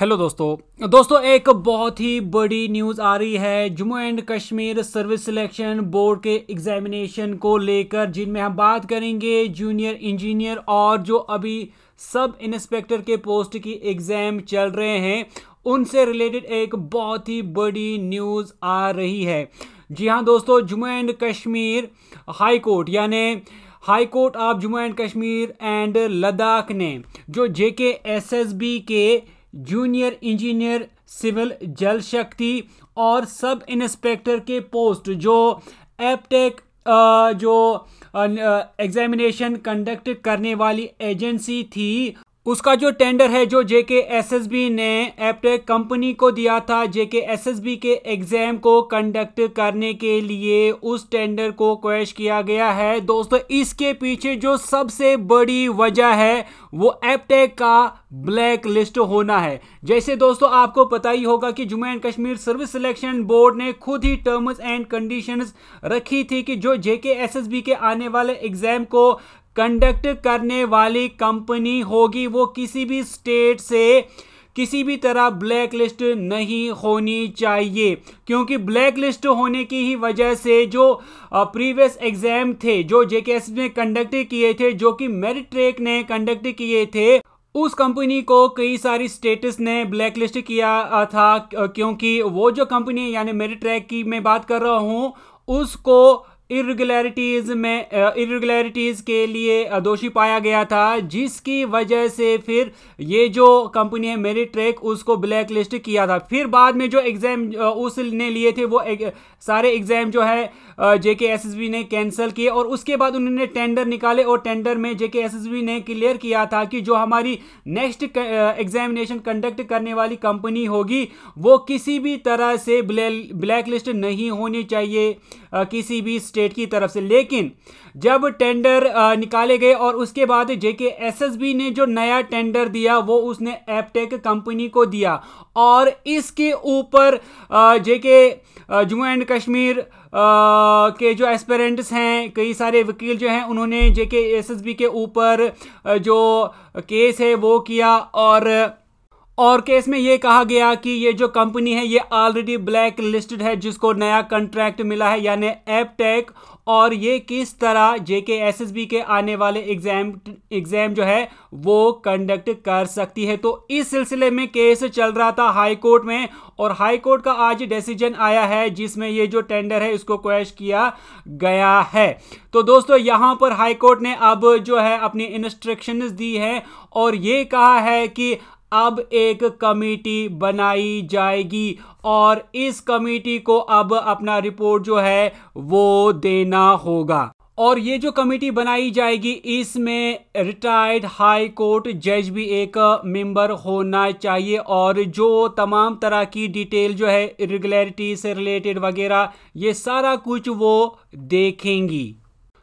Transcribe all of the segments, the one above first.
hello दोस्तों दोस्तों एक बहुत ही बड़ी न्यूज़ आ रही है Jammu and Kashmir service selection board के एग्जामिनेशन को लेकर जिनमें हम बात करेंगे जूनियर इंजीनियर और जो अभी सब इंस्पेक्टर के पोस्ट की एग्ज़ाम चल रहे हैं उनसे रिलेटेड एक बहुत ही बड़ी न्यूज़ आ रही है जी हाँ दोस्तों Jammu and Kashmir high court यानी high court of Jammu and Kashmir and Ladakh ने जो J K S S B के junior engineer civil Jal Shakti और सब इंस्पेक्टर के पोस्ट जो एपटेक जो एग्जामिनेशन कंडक्ट करने वाली एजेंसी थी उसका जो टेंडर है जो जेके एसएसबी ने एपटेक कंपनी को दिया था जेके एसएसबी के एग्जाम को कंडक्ट करने के लिए उस टेंडर को क्वेश किया गया है दोस्तों इसके पीछे जो सबसे बड़ी वजह है वो एपटेक का ब्लैक लिस्ट होना है जैसे दोस्तों आपको पता ही होगा कि Jammu and Kashmir service selection board ने खुद ही टर्म्स एंड कंडीशंस रखी थी कि जो जेके एसएसबी के आने वाले एग्जाम को कंडक्ट करने वाली कंपनी होगी वो किसी भी स्टेट से किसी भी तरह ब्लैक लिस्ट नहीं होनी चाहिए क्योंकि ब्लैक लिस्ट होने की ही वजह से जो प्रीवियस एग्जाम थे जो जेके ने कंडक्ट किए थे जो कि मेरिट ट्रैक ने कंडक्ट किए थे उस कंपनी को कई सारी स्टेटस ने ब्लैक लिस्ट किया था क्योंकि वो जो कंपनी यानी मेरिट ट्रैक की मैं बात कर रहा हूँ उसको इरेगुलरिटीज़ में इरेगुलरिटीज़ के लिए दोषी पाया गया था जिसकी वजह से फिर ये जो कंपनी है मेरी ट्रैक उसको ब्लैक लिस्ट किया था फिर बाद में जो एग्ज़ाम उसने लिए थे वो एक, सारे एग्ज़ाम जो है जे के एस ने कैंसिल किए और उसके बाद उन्होंने टेंडर निकाले और टेंडर में जे के एस ने क्लियर किया था कि जो हमारी नेक्स्ट एग्जामिनेशन कंडक्ट करने वाली कंपनी होगी वो किसी भी तरह से ब्लैक लिस्ट नहीं होनी चाहिए किसी भी स्टेट स्टेट की तरफ से लेकिन जब टेंडर निकाले गए और उसके बाद जेके एसएसबी ने जो नया टेंडर दिया वो उसने एपटेक कंपनी को दिया और इसके ऊपर जेके जम्मू एंड कश्मीर आ, के जो एस्पेरेंट्स हैं कई सारे वकील जो हैं उन्होंने जेके एसएसबी के ऊपर जो केस है वो किया और और केस में ये कहा गया कि ये जो कंपनी है ये ऑलरेडी ब्लैक लिस्टेड है जिसको नया कंट्रैक्ट मिला है यानी एपटेक और ये किस तरह जेके एसएसबी के आने वाले एग्जाम एग्जाम जो है वो कंडक्ट कर सकती है तो इस सिलसिले में केस चल रहा था हाई कोर्ट में और हाई कोर्ट का आज डिसीजन आया है जिसमें ये जो टेंडर है इसको क्वेश्चन किया गया है तो दोस्तों यहां पर हाई कोर्ट ने अब जो है अपनी इंस्ट्रक्शंस दी है और ये कहा है कि अब एक कमेटी बनाई जाएगी और इस कमेटी को अब अपना रिपोर्ट जो है वो देना होगा और ये जो कमेटी बनाई जाएगी इसमें रिटायर्ड हाई कोर्ट जज भी एक मेंबर होना चाहिए और जो तमाम तरह की डिटेल जो है रेगुलरिटी से रिलेटेड वगैरह ये सारा कुछ वो देखेंगी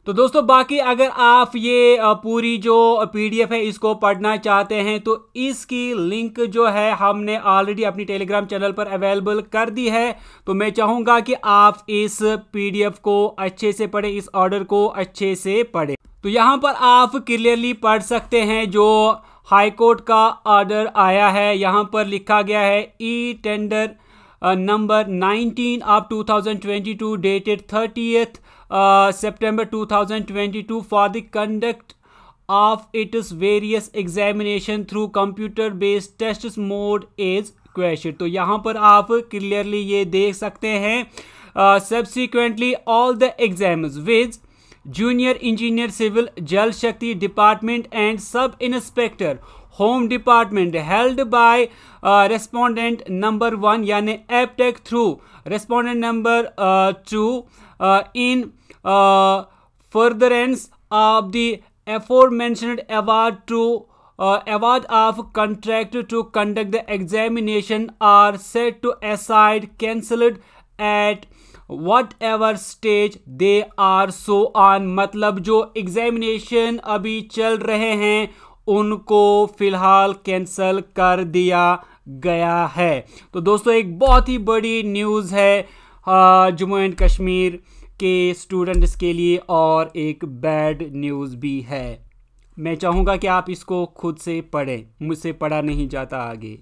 तो दोस्तों बाकी अगर आप ये पूरी जो पीडीएफ है इसको पढ़ना चाहते हैं तो इसकी लिंक जो है हमने ऑलरेडी अपनी टेलीग्राम चैनल पर अवेलेबल कर दी है तो मैं चाहूँगा कि आप इस पीडीएफ को अच्छे से पढ़ें इस ऑर्डर को अच्छे से पढ़ें तो यहाँ पर आप क्लियरली पढ़ सकते हैं जो हाई कोर्ट का ऑर्डर आया है यहाँ पर लिखा गया है E tender number nineteen of two dated thirtieth Uh, September 2022 for the conduct of its various examination through computer based test mode is question तो यहाँ पर आप क्लियरली ये देख सकते हैं subsequently all the exams viz junior engineer civil Jal Shakti department and sub inspector home department held by respondent number one यानी Aptech through respondent number two uh, in uh, furtherance of the aforementioned award to uh, award of contract to conduct the examination are set to aside cancelled at what stage they are so on मतलब जो examination अभी चल रहे हैं उनको फिलहाल cancel कर दिया गया है तो दोस्तों एक बहुत ही बड़ी न्यूज़ है हाँ, जम्मू एंड कश्मीर के स्टूडेंट्स के लिए और एक बैड न्यूज़ भी है मैं चाहूँगा कि आप इसको खुद से पढ़ें मुझसे पढ़ा नहीं जाता आगे